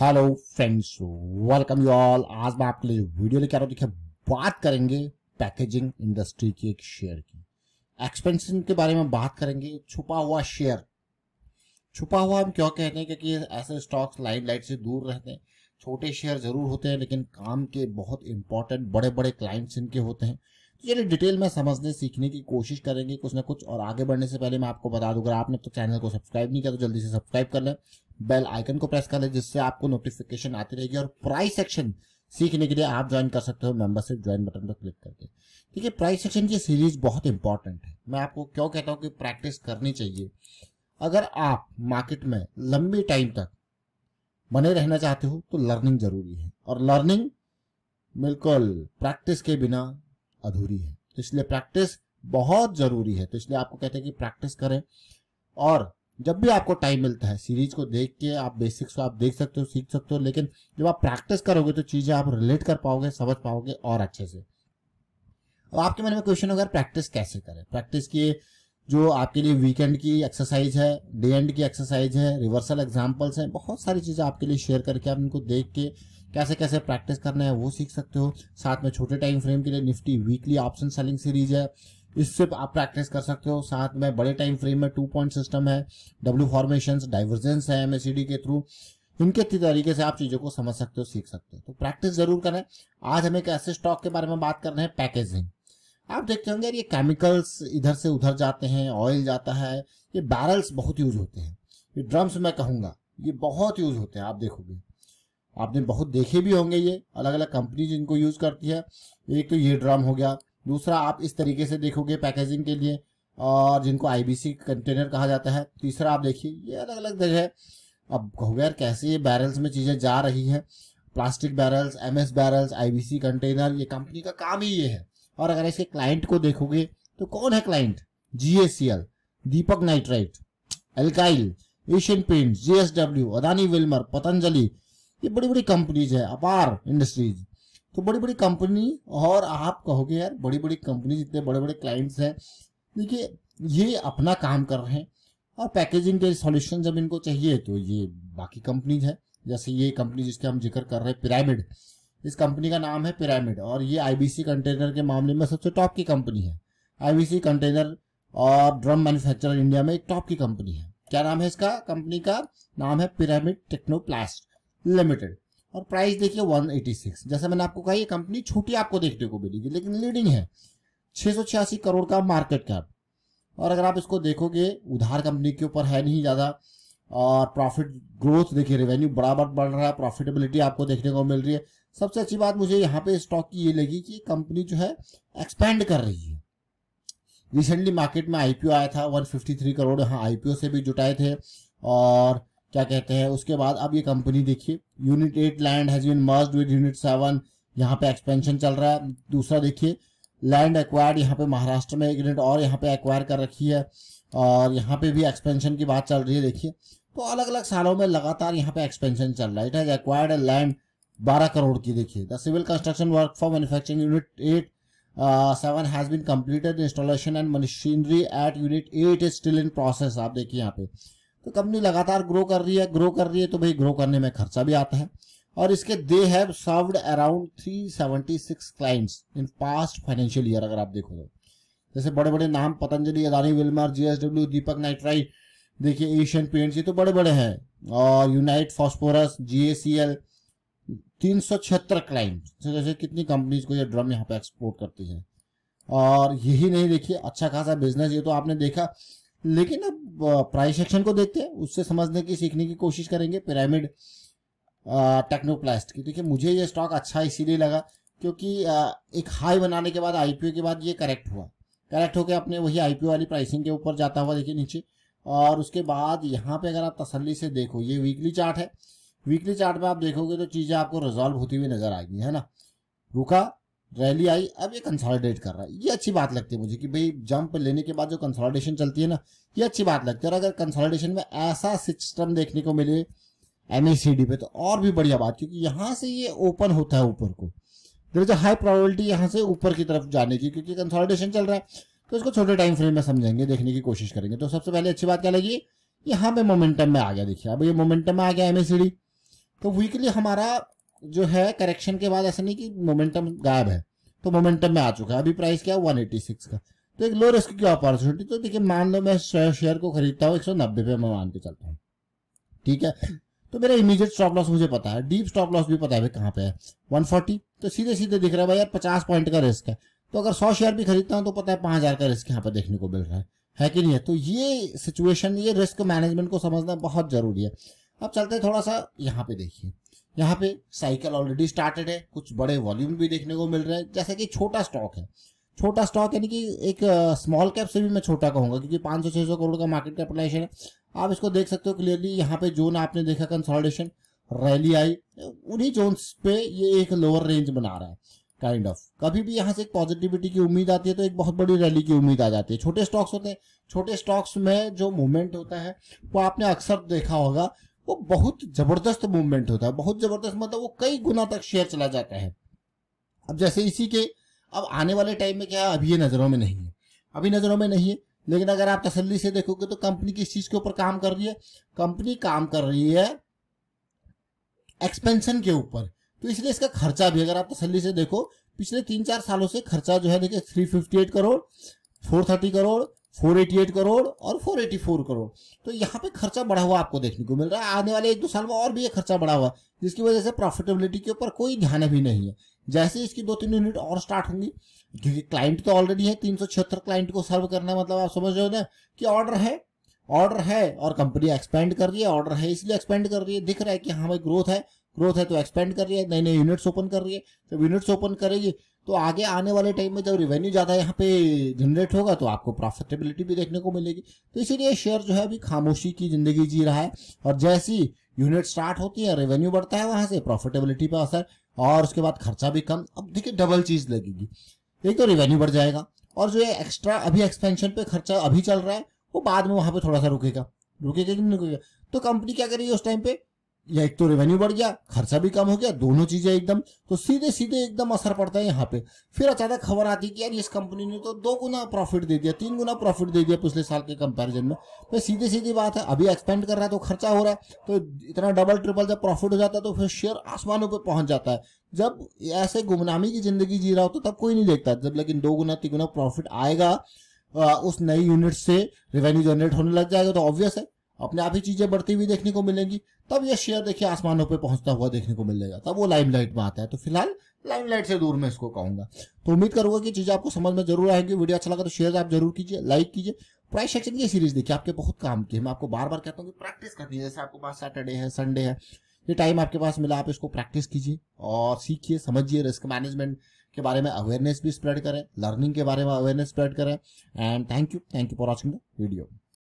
hello friends welcome you all आज मैं आपके लिए वीडियो लेकर आ रहा हूँ देखिए बात करेंगे पैकेजिंग इंडस्ट्री की एक शेयर की एक्सपेंशन के बारे में बात करेंगे छुपा हुआ शेयर छुपा हुआ हम क्यों कहते हैं क्योंकि ऐसे स्टॉक्स लाइट लाइट से दूर रहते हैं छोटे शेयर जरूर होते हैं लेकिन काम के बहुत इंपॉर्टेंट बड़े बड़े क्लाइंट्स इनके होते हैं चलिए डिटेल में समझने सीखने की कोशिश करेंगे कुछ ना कुछ और आगे बढ़ने से पहले मैं आपको बता दूँ अगर आपने तो चैनल को सब्सक्राइब नहीं किया तो जल्दी से सब्सक्राइब कर लें बेल आइकन को प्रेस कर लें जिससे आपको नोटिफिकेशन आती रहेगी और प्राइस सेक्शन सीखने के लिए आप ज्वाइन कर सकते हो मेंबरशिप ज्वाइन बटन पर क्लिक करके ठीक है प्राइस सेक्शन की सीरीज बहुत इंपॉर्टेंट है मैं आपको क्यों कहता हूँ कि प्रैक्टिस करनी चाहिए अगर आप मार्केट में लंबे टाइम तक बने रहना चाहते हो तो लर्निंग जरूरी है और लर्निंग बिल्कुल प्रैक्टिस के बिना अधूरी है तो इसलिए प्रैक्टिस बहुत जरूरी है तो इसलिए आपको कहते हैं कि प्रैक्टिस करें और जब भी आपको टाइम मिलता है सीरीज को देख के आप बेसिक्स को आप देख सकते हो सीख सकते हो लेकिन जब आप प्रैक्टिस करोगे तो चीजें आप रिलेट कर पाओगे समझ पाओगे और अच्छे से और आपके मन में क्वेश्चन होगा प्रैक्टिस कैसे करें प्रैक्टिस की जो आपके लिए वीकेंड की एक्सरसाइज है डे एंड की एक्सरसाइज है रिवर्सल एग्जाम्पल्स हैं बहुत सारी चीज़ें आपके लिए शेयर करके आप इनको देख के कैसे कैसे प्रैक्टिस करना है वो सीख सकते हो साथ में छोटे टाइम फ्रेम के लिए Nifty weekly option selling series है इससे आप प्रैक्टिस कर सकते हो साथ में बड़े टाइम फ्रेम में टू पॉइंट सिस्टम है डब्ल्यू फॉर्मेशन डाइवर्जेंस है एम के थ्रू इनके तरीके से आप चीज़ों को समझ सकते हो सीख सकते हो तो प्रैक्टिस जरूर करें आज हमें एक ऐसे स्टॉक के बारे में बात कर रहे हैं पैकेजिंग आप देखते होंगे ये केमिकल्स इधर से उधर जाते हैं ऑयल जाता है ये बैरल्स बहुत यूज होते हैं ये ड्रम्स मैं कहूँगा ये बहुत यूज होते हैं आप देखोगे आपने बहुत देखे भी होंगे ये अलग अलग कंपनी जिनको यूज करती है एक तो ये ड्रम हो गया दूसरा आप इस तरीके से देखोगे पैकेजिंग के लिए और जिनको आईबीसी कंटेनर कहा जाता है तीसरा आप देखिए ये अलग अलग जगह अब कहोगे यार कैसे ये बैरल्स में चीज़ें जा रही है plastic barrels MS barrels IBC container ये कंपनी का काम ही ये है और अगर इसके क्लाइंट को देखोगे तो कौन है client GSL Deepak nitrite alkyl Asian paint GSW Adani Wilmar Patanjali ये बड़ी बड़ी कंपनीज है अपार इंडस्ट्रीज तो बड़ी बड़ी कंपनी और आप कहोगे यार बड़ी बड़ी कंपनी इतने बड़े बड़े क्लाइंट्स हैं देखिए ये अपना काम कर रहे हैं और पैकेजिंग के सॉल्यूशन जब इनको चाहिए तो ये बाकी कंपनीज है जैसे ये कंपनी जिसके हम जिक्र कर रहे हैं पिरामिड इस कंपनी का नाम है पिरामिड और ये आईबीसी कंटेनर के मामले में सबसे टॉप की कंपनी है आईबीसी कंटेनर और ड्रम मैन्युफैक्चरर इंडिया में एक टॉप की कंपनी है क्या नाम है इसका कंपनी का नाम है पिरामिड टेक्नोप्लास्ट लिमिटेड और प्राइस देखिए 186 जैसे मैंने आपको कहा ये कंपनी छोटी आपको देखने को मिलेगी लेकिन लीडिंग है छह करोड़ का मार्केट कैप और अगर आप इसको देखोगे उधार कंपनी के ऊपर है नहीं ज़्यादा और प्रॉफिट ग्रोथ देखिए रेवेन्यू बराबर बढ़ रहा है प्रॉफिटेबिलिटी आपको देखने को मिल रही है सबसे अच्छी बात मुझे यहाँ पे स्टॉक की ये लगी कि कंपनी जो है एक्सपेंड कर रही है रिसेंटली मार्केट में आईपीओ आया था 153 करोड़ यहाँ आईपीओ से भी जुटाए थे और क्या कहते हैं उसके बाद अब ये कंपनी देखिए unit eight land has been merge with unit seven यहाँ पे एक्सपेंशन चल रहा है दूसरा देखिए लैंड एक्वायर्ड यहाँ पे महाराष्ट्र में एक यूनिट और यहाँ पे एक्वायर कर रखी है और यहाँ पे भी एक्सपेंशन की बात चल रही है देखिए तो अलग अलग सालों में लगातार यहाँ पे एक्सपेंशन चल रहा है इट हैज एक्वायर्ड लैंड बारह करोड़ की देखिए the civil construction work for manufacturing unit eight seven has been completed installation and machinery at unit eight is still in process आप देखिए यहाँ पे तो कंपनी लगातार ग्रो कर रही है ग्रो कर रही है तो भाई ग्रो करने में खर्चा भी आता है और इसके they have served around 376 clients in past financial year अगर आप देखोगे जैसे बड़े बड़े नाम Patanjali Adani Wilmar GSW Deepak nitrite देखिए एशियन पेंट्स ये तो बड़े बड़े हैं और यूनाइट फॉस्फोरस जीएसीएल तीन सौ छिहत्तर क्लाइंट जैसे कितनी कंपनीज को ये ड्रम यहाँ पे एक्सपोर्ट करती है और यही नहीं देखिए अच्छा खासा बिजनेस ये तो आपने देखा लेकिन अब प्राइस सेक्शन को देखते हैं उससे समझने की सीखने की कोशिश करेंगे पिरामिड टेक्नोप्लास्ट की देखिए मुझे ये स्टॉक अच्छा इसीलिए लगा क्योंकि एक हाई बनाने के बाद आईपीओ के बाद ये करेक्ट हुआ करेक्ट होकर अपने वही आईपीओ वाली प्राइसिंग के ऊपर जाता हुआ देखिए नीचे और उसके बाद यहाँ पे अगर आप तसल्ली से देखो ये वीकली चार्ट है वीकली चार्ट में आप देखोगे तो चीज़ें आपको रिजॉल्व होती हुई नजर आएगी है ना रुका रैली आई अब ये कंसोलिडेट कर रहा है ये अच्छी बात लगती है मुझे कि भाई जंप लेने के बाद जो कंसोलिडेशन चलती है ना ये अच्छी बात लगती है और अगर कंसोलिडेशन में ऐसा सिस्टम देखने को मिले एम पे तो और भी बढ़िया बात क्योंकि यहाँ से ये ओपन होता है ऊपर को there is a high probability यहाँ से ऊपर की तरफ जाने की क्योंकि कंसोलिडेशन चल रहा है तो इसको छोटे टाइम फ्रेम में समझेंगे देखने की कोशिश करेंगे तो सबसे पहले अच्छी बात क्या लगी यहाँ पे मोमेंटम में आ गया देखिए अब ये मोमेंटम में आ गया एम तो वीकली हमारा जो है करेक्शन के बाद ऐसा नहीं कि मोमेंटम गायब है तो मोमेंटम में आ चुका है अभी प्राइस क्या है सिक्स का तो एक लो रिस्क की अपॉर्चुनिटी तो देखिए मान लो मैं शेयर को खरीदता हूँ एक सौ नब्बे पे मैं मान के चलता हूँ ठीक है तो मेरा इमीडिएट स्टॉप लॉस मुझे पता है डीप स्टॉप लॉस भी पता है कहाँ पे है वन फोर्टी तो सीधे सीधे दिख रहा है भाई यार पचास पॉइंट का रिस्क है तो अगर सौ शेयर भी खरीदता हूँ तो पता है पांच हज़ार का रिस्क यहाँ पर देखने को मिल रहा है है कि नहीं है तो ये सिचुएशन ये रिस्क मैनेजमेंट को समझना बहुत ज़रूरी है अब चलते थोड़ा सा यहाँ पे देखिए यहाँ पे साइकिल ऑलरेडी स्टार्टेड है कुछ बड़े वॉल्यूम भी देखने को मिल रहे हैं जैसे कि छोटा स्टॉक है छोटा स्टॉक यानी कि एक स्मॉल कैप से भी मैं छोटा कहूंगा क्योंकि छह सौ करोड़ का मार्केट कैपिटलाइजेशन है आप इसको देख सकते हो क्लियरली यहाँ पे जोन आपने देखा कंसोलिडेशन रैली आई उन्हीं जोन पे ये एक लोअर रेंज बना रहा है काइंड ऑफ कभी भी यहाँ से एक पॉजिटिविटी की उम्मीद आती है तो एक बहुत बड़ी रैली की उम्मीद आ जाती है छोटे स्टॉक्स होते हैं छोटे स्टॉक्स में जो मूवमेंट होता है वो आपने अक्सर देखा होगा वो बहुत जबरदस्त मूवमेंट होता है बहुत जबरदस्त मतलब वो कई गुना तक शेयर चला जाता है अब जैसे इसी के अब आने वाले टाइम में क्या है अभी ये नज़रों में नहीं है अभी नज़रों में नहीं है लेकिन अगर आप तसल्ली से देखोगे तो कंपनी किस चीज़ के ऊपर काम कर रही है कंपनी काम कर रही है एक्सपेंशन के ऊपर तो इसलिए इसका खर्चा भी अगर आप तसली से देखो पिछले तीन चार सालों से खर्चा जो है देखिए three fifty eight crore four thirty crore four eighty eight crore और फोर एटी फोर करोड़ तो यहाँ पे खर्चा बढ़ा हुआ आपको देखने को मिल रहा है आने वाले एक दो साल में और भी ये खर्चा बढ़ा हुआ जिसकी वजह से प्रॉफिटेबिलिटी के ऊपर कोई ध्यान भी नहीं है जैसे इसकी दो तीन यूनिट और स्टार्ट होंगी क्योंकि क्लाइंट तो ऑलरेडी है तीन क्लाइंट को सर्व करना मतलब आप समझ रहे हो ना कि ऑर्डर है ऑर्डर है और कंपनी एक्सपेंड कर रही है ऑर्डर है इसलिए एक्सपेंड कर रही है दिख रहा है कि हाँ भाई ग्रोथ है ग्रोथ है तो एक्सपेंड कर रही है नई नई यूनिट्स ओपन कर रही है जब यूनिट्स ओपन करेगी तो आगे आने वाले टाइम में जब रिवेन्यू ज़्यादा यहाँ पे जनरेट होगा तो आपको प्रॉफिटेबिलिटी भी देखने को मिलेगी तो इसीलिए शेयर जो है अभी खामोशी की जिंदगी जी रहा है और जैसी यूनिट स्टार्ट होती है रेवेन्यू बढ़ता है वहाँ से प्रॉफिटेबिलिटी पर असर और उसके बाद खर्चा भी कम अब देखिए डबल चीज़ लगेगी एक तो रेवेन्यू बढ़ जाएगा और जो ये एक्स्ट्रा अभी एक्सपेंशन पे खर्चा अभी चल रहा है वो बाद में वहां पे थोड़ा सा रुकेगा रुकेगा कि नहीं रुकेगा तो कंपनी क्या करेगी उस टाइम पे या एक तो रेवेन्यू बढ़ गया खर्चा भी कम हो गया दोनों चीजें एकदम तो सीधे सीधे एकदम असर पड़ता है यहाँ पे फिर अचानक खबर आती है कि यार इस कंपनी ने तो दो गुना प्रॉफिट दे दिया तीन गुना प्रॉफिट दे दिया पिछले साल के कंपैरिजन में तो सीधे सीधी बात है अभी एक्सपेंड कर रहा है तो खर्चा हो रहा है तो इतना डबल ट्रिपल जब प्रॉफिट हो जाता है तो फिर शेयर आसमानों पर पहुंच जाता है जब ऐसे गुमनामी की जिंदगी जी रहा होता तो तब कोई नहीं देखता जब लेकिन दो गुना तीन गुना प्रॉफिट आएगा उस नई यूनिट से रेवेन्यू जनरेट होने लग जाएगा तो ऑब्वियस है अपने आप ही चीजें बढ़ती हुई देखने को मिलेंगी तब ये शेयर देखिए आसमानों पे पहुंचता हुआ देखने को मिलेगा तब वो लाइमलाइट में आता है तो फिलहाल लाइमलाइट से दूर मैं इसको कहूंगा तो उम्मीद करूंगा कि चीजें आपको समझ में जरूर आएगी वीडियो अच्छा लगा तो शेयर आप जरूर कीजिए लाइक कीजिए प्राइस एक्शन की सीरीज देखिए आपके बहुत काम की है मैं आपको बार बार कहता हूँ कि प्रैक्टिस करनी है जैसे आपके पास सैटरडे है संडे है ये टाइम आपके पास मिला आप इसको प्रैक्टिस कीजिए और सीखिए समझिए रिस्क मैनेजमेंट के बारे में अवेयरनेस भी स्प्रेड करें लर्निंग के बारे में अवेयरनेस स्प्रेड करें and thank you thank you for watching the video